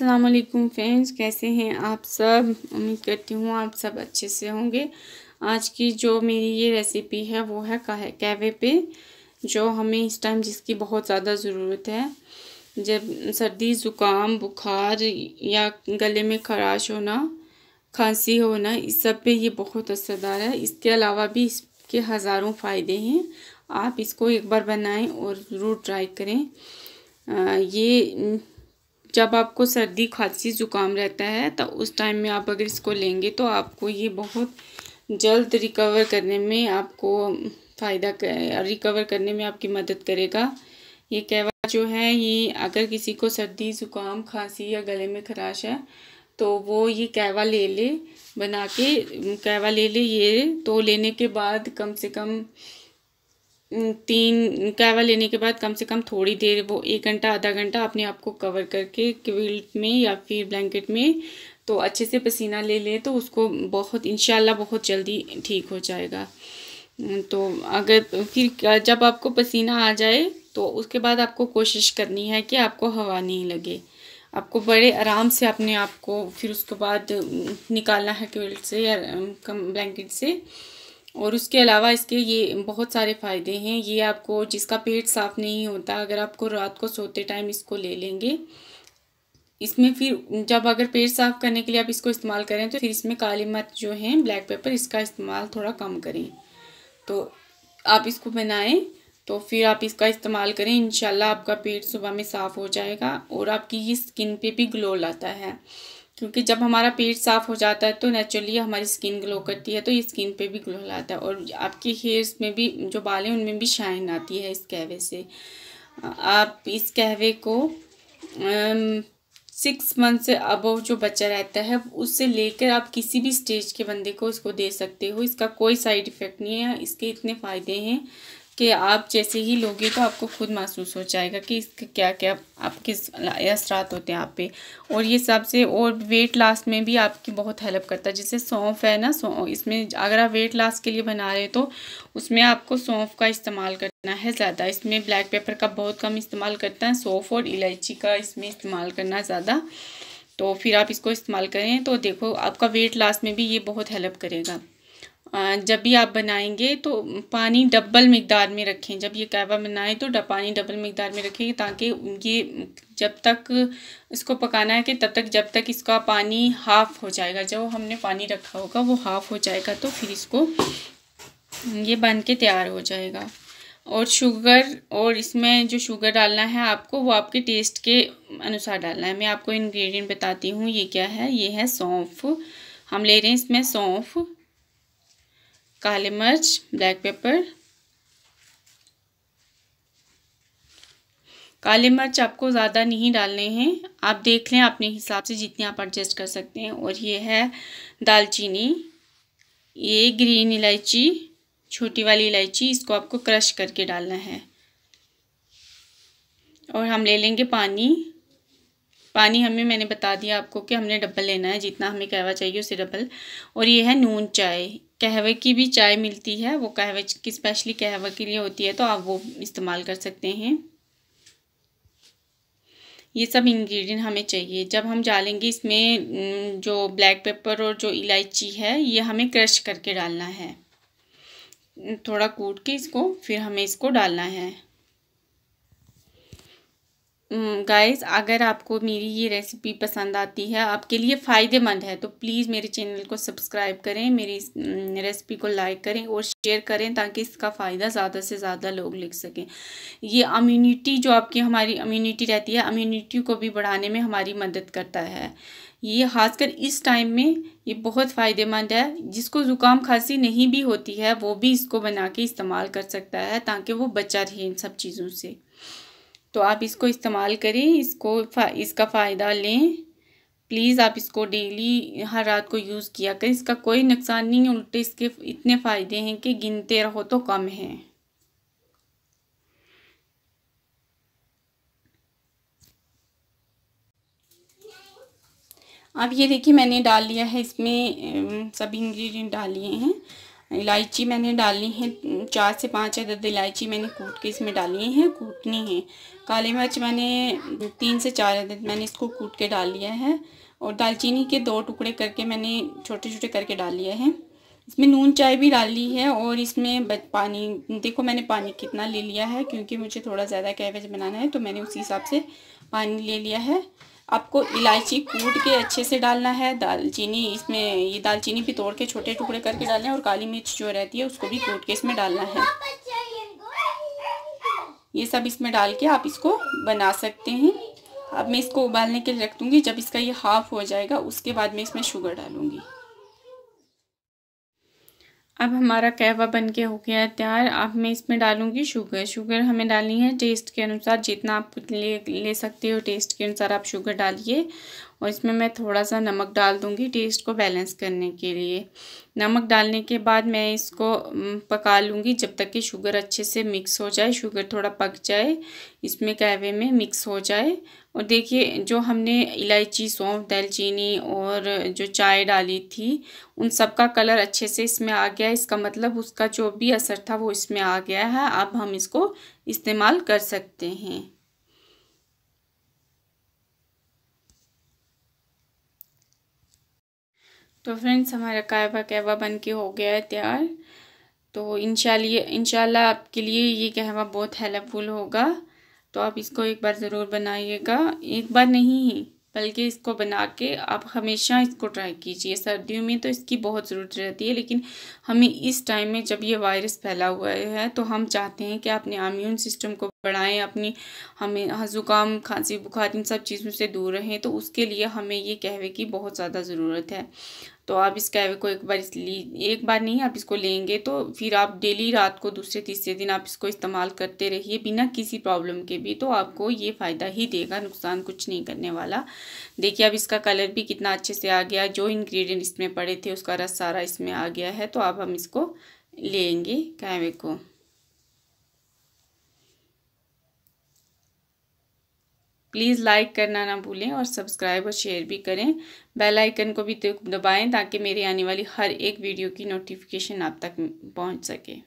अस्सलाम वालेकुम फ्रेंड्स कैसे हैं आप सब उम्मीद करती हूँ आप सब अच्छे से होंगे आज की जो मेरी ये रेसिपी है वो है कहवे पे जो हमें इस टाइम जिसकी बहुत ज़्यादा ज़रूरत है जब सर्दी ज़ुकाम बुखार या गले में खराश होना खांसी होना इस सब पे ये बहुत असरदार है इसके अलावा भी इसके हज़ारों फ़ायदे हैं आप इसको एक बार बनाएं और ज़रूर ट्राई करें ये जब आपको सर्दी खांसी ज़ुकाम रहता है तो उस टाइम में आप अगर इसको लेंगे तो आपको ये बहुत जल्द रिकवर करने में आपको फ़ायदा कर, रिकवर करने में आपकी मदद करेगा ये कहवा जो है ये अगर किसी को सर्दी ज़ुकाम खांसी या गले में खराश है तो वो ये कहवा ले ले बना के कहवा ले ले ये तो लेने के बाद कम से कम तीन कावा लेने के बाद कम से कम थोड़ी देर वो एक घंटा आधा घंटा अपने आप को कवर करके क्विल्ट में या फिर ब्लैंकेट में तो अच्छे से पसीना ले ले तो उसको बहुत इन बहुत जल्दी ठीक हो जाएगा तो अगर फिर जब आपको पसीना आ जाए तो उसके बाद आपको कोशिश करनी है कि आपको हवा नहीं लगे आपको बड़े आराम से अपने आप को फिर उसके बाद निकालना है क्विल्ट से या कम ब्लैंकेट से और उसके अलावा इसके ये बहुत सारे फ़ायदे हैं ये आपको जिसका पेट साफ नहीं होता अगर आपको रात को सोते टाइम इसको ले लेंगे इसमें फिर जब अगर पेट साफ करने के लिए आप इसको इस्तेमाल करें तो फिर इसमें काली मत जो है ब्लैक पेपर इसका इस्तेमाल थोड़ा कम करें तो आप इसको बनाएं तो फिर आप इसका इस्तेमाल करें इनशाला आपका पेट सुबह में साफ़ हो जाएगा और आपकी ये स्किन पे भी ग्लो लाता है क्योंकि जब हमारा पेट साफ हो जाता है तो नेचुरली हमारी स्किन ग्लो करती है तो ये स्किन पे भी ग्लो लाता है और आपके हेयर्स में भी जो बाल हैं उनमें भी शाइन आती है इस कहवे से आप इस कहवे को सिक्स मंथ से अबव जो बच्चा रहता है उससे लेकर आप किसी भी स्टेज के बंदे को इसको दे सकते हो इसका कोई साइड इफ़ेक्ट नहीं है इसके इतने फ़ायदे हैं कि आप जैसे ही लोगे तो आपको खुद महसूस हो जाएगा कि इसके क्या क्या आपके असरात होते हैं आप पे और ये सबसे और वेट लॉस में भी आपकी बहुत हेल्प करता है जैसे सौंफ है ना सौ इसमें अगर आप वेट लॉस के लिए बना रहे तो उसमें आपको सौंफ का इस्तेमाल करना है ज़्यादा इसमें ब्लैक पेपर का बहुत कम इस्तेमाल करता है सौंफ और इलायची का इसमें इस्तेमाल करना ज़्यादा तो फिर आप इसको इस्तेमाल करें तो देखो आपका वेट लॉस में भी ये बहुत हेल्प करेगा जब भी आप बनाएंगे तो पानी डबल मकदार में रखें जब ये कहवा बनाएं तो पानी डबल मकदार में रखें ताकि ये जब तक इसको पकाना है कि तब तक जब तक इसका पानी हाफ़ हो जाएगा जब हमने पानी रखा होगा वो हाफ़ हो जाएगा तो फिर इसको ये बन के तैयार हो जाएगा और शुगर और इसमें जो शुगर डालना है आपको वो आपके टेस्ट के अनुसार डालना है मैं आपको इन्ग्रीडियंट बताती हूँ ये क्या है ये है सौंफ हम ले रहे हैं इसमें सौंफ काले मिर्च ब्लैक पेपर काले मिर्च आपको ज़्यादा नहीं डालने हैं आप देख लें अपने हिसाब से जितने आप एडजस्ट कर सकते हैं और ये है दालचीनी ये ग्रीन इलायची छोटी वाली इलायची इसको आपको क्रश करके डालना है और हम ले लेंगे पानी पानी हमें मैंने बता दिया आपको कि हमने डबल लेना है जितना हमें कहवा चाहिए उसे डबल और ये है नून चाय कहवे की भी चाय मिलती है वो कहवे की स्पेशली कहवे के लिए होती है तो आप वो इस्तेमाल कर सकते हैं ये सब इंग्रेडिएंट हमें चाहिए जब हम डालेंगे इसमें जो ब्लैक पेपर और जो इलायची है ये हमें क्रश करके डालना है थोड़ा कूट के इसको फिर हमें इसको डालना है गाइस हम्म, अगर आपको मेरी ये रेसिपी पसंद आती है आपके लिए फ़ायदेमंद है तो प्लीज़ मेरे चैनल को सब्सक्राइब करें मेरी रेसिपी हम्म, को लाइक करें और शेयर करें ताकि इसका फ़ायदा ज़्यादा से ज़्यादा लोग ले सकें ये अम्यूनिटी जो आपकी हमारी अम्यूनिटी रहती है अम्यूनिटी को भी बढ़ाने में हमारी मदद करता है ये खासकर इस टाइम में ये बहुत फ़ायदेमंद है जिसको ज़ुकाम खांसी नहीं भी होती है वो भी इसको बना के इस्तेमाल कर सकता है ताकि वो बचा रहे इन सब चीज़ों से तो आप इसको इस्तेमाल करें इसको फा, इसका फ़ायदा लें प्लीज़ आप इसको डेली हर रात को यूज़ किया करें इसका कोई नुकसान नहीं है उल्टे इसके इतने फ़ायदे हैं कि गिनते रहो तो कम हैं अब ये देखिए मैंने डाल लिया है इसमें सब इंग्रेडिएंट डाल लिए हैं इलायची मैंने डालनी है चार से पाँच अदद इलायची मैंने कूट के इसमें डाली है कूटनी है काली मिर्च मैंने तीन से चार अदद मैंने इसको कूट के डाल लिया है और दालचीनी के दो टुकड़े करके मैंने छोटे छोटे करके डाल लिया है इसमें नून चाय भी डाल ली है और इसमें पानी देखो मैंने पानी कितना ले लिया है क्योंकि मुझे थोड़ा ज़्यादा कैवेज बनाना है तो मैंने उसी हिसाब से पानी ले लिया है आपको इलायची कूट के अच्छे से डालना है दालचीनी इसमें ये दालचीनी भी तोड़ के छोटे टुकड़े करके डालना है और काली मिर्च जो रहती है उसको भी कूट के इसमें डालना है ये सब इसमें डाल के आप इसको बना सकते हैं अब मैं इसको उबालने के लिए रख दूँगी जब इसका ये हाफ़ हो जाएगा उसके बाद मैं इसमें शुगर डालूँगी अब हमारा कहवा बन के हो गया है तैयार अब मैं इसमें डालूंगी शुगर शुगर हमें डालनी है टेस्ट के अनुसार जितना आप ले ले सकते हो टेस्ट के अनुसार आप शुगर डालिए और इसमें मैं थोड़ा सा नमक डाल दूँगी टेस्ट को बैलेंस करने के लिए नमक डालने के बाद मैं इसको पका लूँगी जब तक कि शुगर अच्छे से मिक्स हो जाए शुगर थोड़ा पक जाए इसमें कहवे में मिक्स हो जाए और देखिए जो हमने इलायची सौंफ दालचीनी और जो चाय डाली थी उन सब का कलर अच्छे से इसमें आ गया इसका मतलब उसका जो भी असर था वो इसमें आ गया है अब हम इसको इस्तेमाल कर सकते हैं तो फ्रेंड्स हमारा कायबा कहवा बन के हो गया है तैयार तो इनशाला इनशाला आपके लिए ये कहवा बहुत हेल्पफुल होगा तो आप इसको एक बार ज़रूर बनाइएगा एक बार नहीं बल्कि इसको बना के आप हमेशा इसको ट्राई कीजिए सर्दियों में तो इसकी बहुत ज़रूरत रहती है लेकिन हमें इस टाइम में जब ये वायरस फैला हुआ है तो हम चाहते हैं कि अपने इम्यून सिस्टम को बढ़ाएं अपनी हमें ज़ुकाम खांसी बुखार इन सब चीज़ों से दूर रहें तो उसके लिए हमें ये कहवे की बहुत ज़्यादा ज़रूरत है तो आप इस कहवे को एक बार इसलिए एक बार नहीं आप इसको लेंगे तो फिर आप डेली रात को दूसरे तीसरे दिन आप इसको इस्तेमाल करते रहिए बिना किसी प्रॉब्लम के भी तो आपको ये फ़ायदा ही देगा नुकसान कुछ नहीं करने वाला देखिए अब इसका कलर भी कितना अच्छे से आ गया जो इन्ग्रीडियंट इसमें पड़े थे उसका रस सारा इसमें आ गया है तो अब हम इसको लेंगे कहवे को प्लीज़ लाइक करना ना भूलें और सब्सक्राइब और शेयर भी करें बेल आइकन को भी दबाएं ताकि मेरी आने वाली हर एक वीडियो की नोटिफिकेशन आप तक पहुंच सके